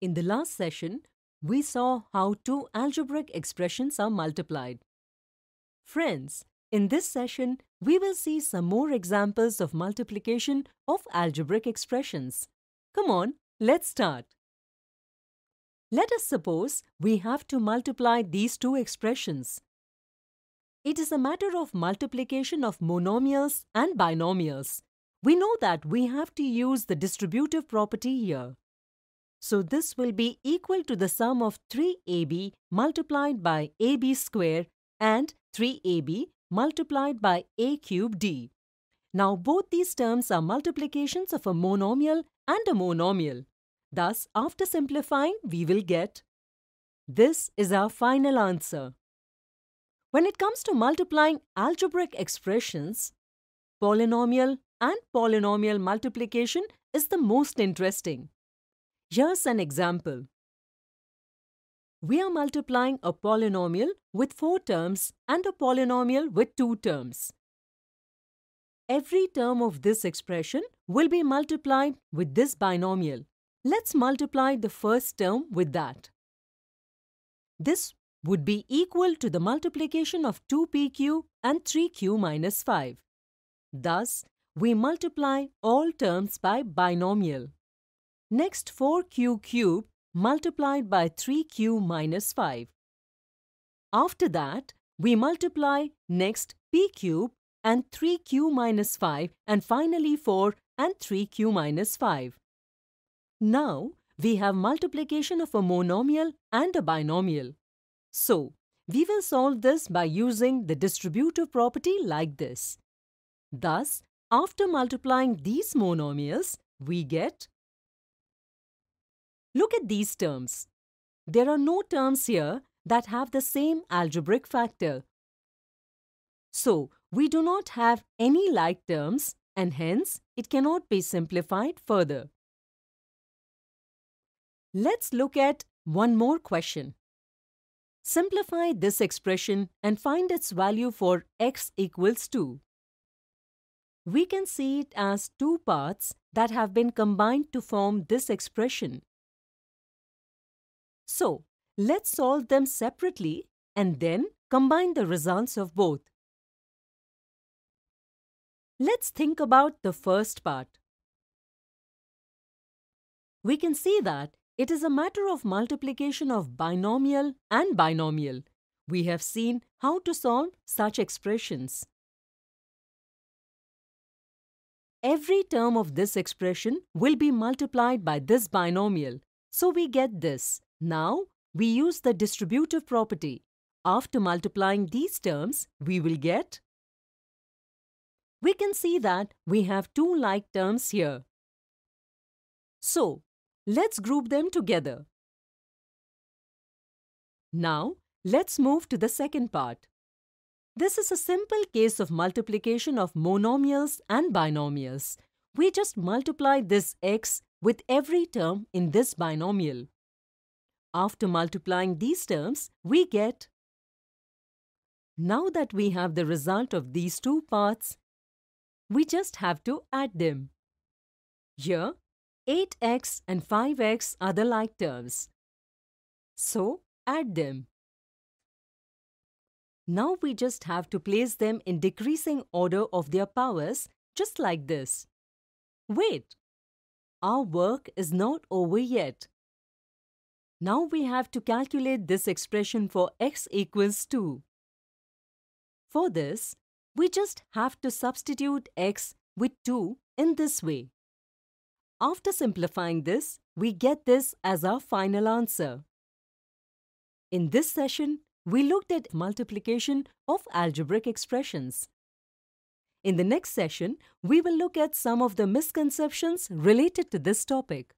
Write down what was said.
In the last session, we saw how two algebraic expressions are multiplied. Friends, in this session, we will see some more examples of multiplication of algebraic expressions. Come on, let's start. Let us suppose we have to multiply these two expressions. It is a matter of multiplication of monomials and binomials. We know that we have to use the distributive property here. So this will be equal to the sum of 3ab multiplied by ab square and 3ab multiplied by a cube d. Now both these terms are multiplications of a monomial and a monomial. Thus, after simplifying, we will get this is our final answer. When it comes to multiplying algebraic expressions, polynomial and polynomial multiplication is the most interesting. Here's an example. We are multiplying a polynomial with four terms and a polynomial with two terms. Every term of this expression will be multiplied with this binomial. Let's multiply the first term with that. This would be equal to the multiplication of 2pq and 3q minus 5. Thus, we multiply all terms by binomial. Next 4q cube multiplied by 3q minus 5. After that, we multiply next p cube and 3q minus 5 and finally 4 and 3q minus 5. Now, we have multiplication of a monomial and a binomial. So, we will solve this by using the distributive property like this. Thus, after multiplying these monomials, we get Look at these terms. There are no terms here that have the same algebraic factor. So, we do not have any like terms and hence it cannot be simplified further. Let's look at one more question. Simplify this expression and find its value for x equals 2. We can see it as two parts that have been combined to form this expression. So, let's solve them separately and then combine the results of both. Let's think about the first part. We can see that it is a matter of multiplication of binomial and binomial. We have seen how to solve such expressions. Every term of this expression will be multiplied by this binomial, so we get this. Now, we use the distributive property. After multiplying these terms, we will get... We can see that we have two like terms here. So, let's group them together. Now, let's move to the second part. This is a simple case of multiplication of monomials and binomials. We just multiply this x with every term in this binomial. After multiplying these terms, we get Now that we have the result of these two parts, we just have to add them. Here, 8x and 5x are the like terms. So, add them. Now we just have to place them in decreasing order of their powers, just like this. Wait! Our work is not over yet. Now we have to calculate this expression for x equals 2. For this, we just have to substitute x with 2 in this way. After simplifying this, we get this as our final answer. In this session, we looked at multiplication of algebraic expressions. In the next session, we will look at some of the misconceptions related to this topic.